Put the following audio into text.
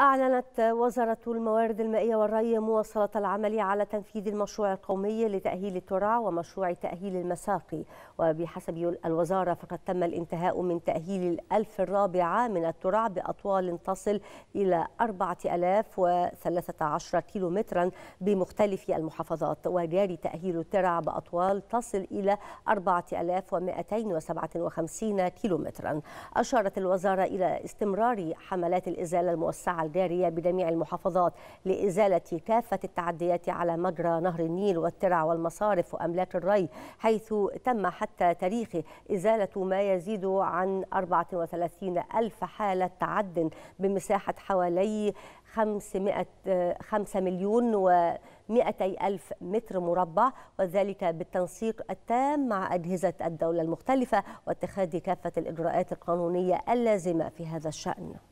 أعلنت وزارة الموارد المائية والري مواصلة العمل على تنفيذ المشروع القومي لتأهيل الترع ومشروع تأهيل المساقي وبحسب الوزارة فقد تم الانتهاء من تأهيل الألف الرابعة من الترع بأطوال تصل إلى 4013 كيلومترا بمختلف المحافظات وجاري تأهيل الترع بأطوال تصل إلى 4257 كيلومترا أشارت الوزارة إلى استمرار حملات الإزالة الموسعة الجارية بجميع المحافظات لإزالة كافة التعديات على مجرى نهر النيل والترع والمصارف وأملاك الري حيث تم حتى تاريخه إزالة ما يزيد عن 34 ألف حالة تعد بمساحة حوالي 500 5 مليون و 200 ألف متر مربع وذلك بالتنسيق التام مع أجهزة الدولة المختلفة واتخاذ كافة الإجراءات القانونية اللازمة في هذا الشأن